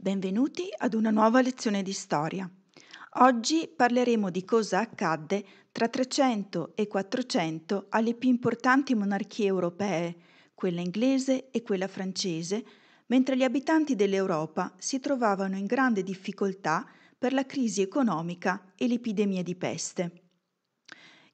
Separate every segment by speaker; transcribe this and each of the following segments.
Speaker 1: Benvenuti ad una nuova lezione di storia. Oggi parleremo di cosa accadde tra 300 e 400 alle più importanti monarchie europee, quella inglese e quella francese, mentre gli abitanti dell'Europa si trovavano in grande difficoltà per la crisi economica e l'epidemia di peste.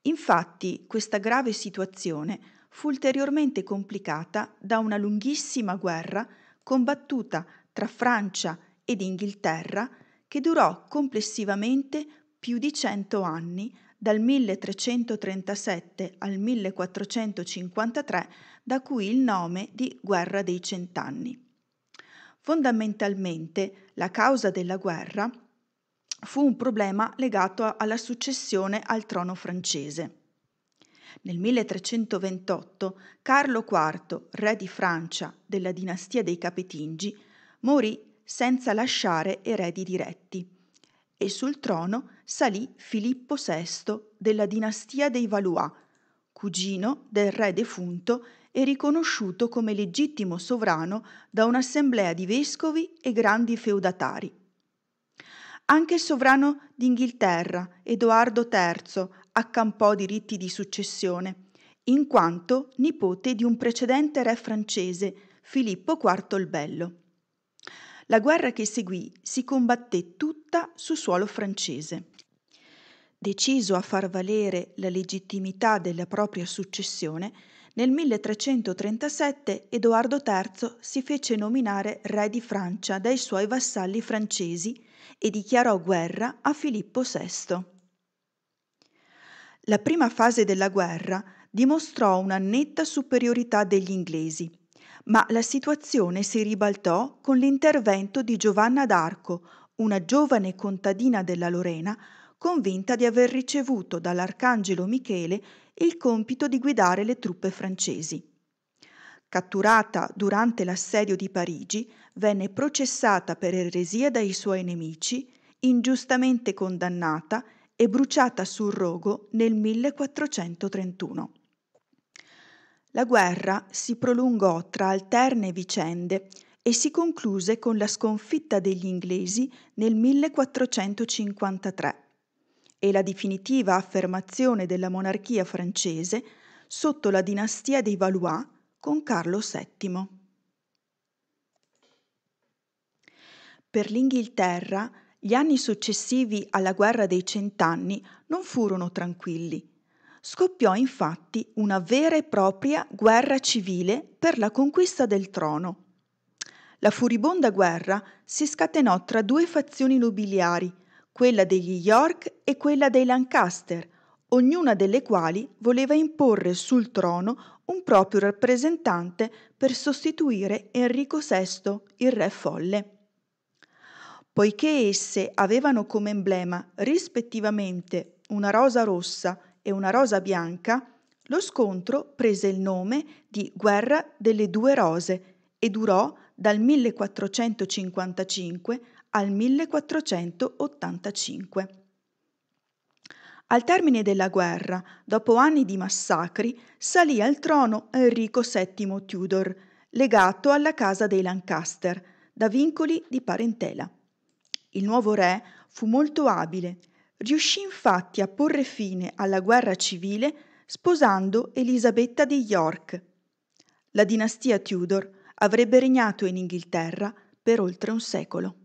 Speaker 1: Infatti, questa grave situazione fu ulteriormente complicata da una lunghissima guerra combattuta tra Francia ed Inghilterra che durò complessivamente più di cento anni, dal 1337 al 1453, da cui il nome di Guerra dei Cent'anni. Fondamentalmente la causa della guerra fu un problema legato alla successione al trono francese. Nel 1328 Carlo IV, re di Francia della dinastia dei Capetingi, morì senza lasciare eredi diretti e sul trono salì Filippo VI della dinastia dei Valois, cugino del re defunto e riconosciuto come legittimo sovrano da un'assemblea di vescovi e grandi feudatari. Anche il sovrano d'Inghilterra, Edoardo III, accampò diritti di successione, in quanto nipote di un precedente re francese, Filippo IV il Bello. La guerra che seguì si combatté tutta su suolo francese. Deciso a far valere la legittimità della propria successione, nel 1337 Edoardo III si fece nominare re di Francia dai suoi vassalli francesi e dichiarò guerra a Filippo VI. La prima fase della guerra dimostrò una netta superiorità degli inglesi ma la situazione si ribaltò con l'intervento di Giovanna d'Arco, una giovane contadina della Lorena, convinta di aver ricevuto dall'arcangelo Michele il compito di guidare le truppe francesi. Catturata durante l'assedio di Parigi, venne processata per eresia dai suoi nemici, ingiustamente condannata e bruciata sul rogo nel 1431. La guerra si prolungò tra alterne vicende e si concluse con la sconfitta degli inglesi nel 1453 e la definitiva affermazione della monarchia francese sotto la dinastia dei Valois con Carlo VII. Per l'Inghilterra gli anni successivi alla guerra dei cent'anni non furono tranquilli Scoppiò infatti una vera e propria guerra civile per la conquista del trono. La furibonda guerra si scatenò tra due fazioni nobiliari, quella degli York e quella dei Lancaster, ognuna delle quali voleva imporre sul trono un proprio rappresentante per sostituire Enrico VI, il re folle. Poiché esse avevano come emblema rispettivamente una rosa rossa e una rosa bianca, lo scontro prese il nome di Guerra delle due rose e durò dal 1455 al 1485. Al termine della guerra, dopo anni di massacri, salì al trono Enrico VII Tudor, legato alla casa dei Lancaster da vincoli di parentela. Il nuovo re fu molto abile, Riuscì infatti a porre fine alla guerra civile sposando Elisabetta di York. La dinastia Tudor avrebbe regnato in Inghilterra per oltre un secolo.